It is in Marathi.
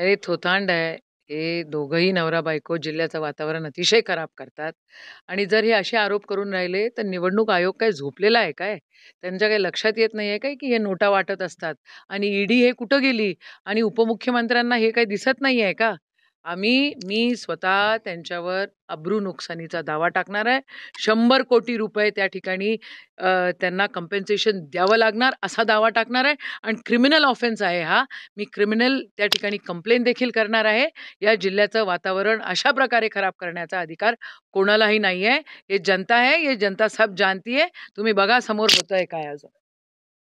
अरे थोतांड आहे. हे दोघंही नवरा-बायको जिल्ह्याचं वातावरण अतिशय खराब करतात आणि जर हे असे आरोप करून राहिले, तर निवडणूक आयोग काय झोपलेला आहे काय? त्यांच्या काही लक्षात येत नाही आहे काय, की हे नोटा वाटत असतात आणि ईडी हे कुठं गेली आणि उपमुख्यमंत्र्यांना हे काही दिसत नाही आहे का? आम्ही मी स्वतः त्यांच्यावर अब्रू नुकसानीचा दावा टाकणार आहे शंभर कोटी रुपये त्या ठिकाणी त्यांना कम्पेन्सेशन द्यावं लागणार असा दावा टाकणार आहे आणि क्रिमिनल ऑफेन्स आहे हा मी क्रिमिनल त्या ठिकाणी कंप्लेन देखील करणार आहे या जिल्ह्याचं वातावरण अशा प्रकारे खराब करण्याचा अधिकार कोणालाही नाही आहे हे जनता आहे हे जनता सब जाणती आहे तुम्ही बघा समोर होतं आहे काय अजून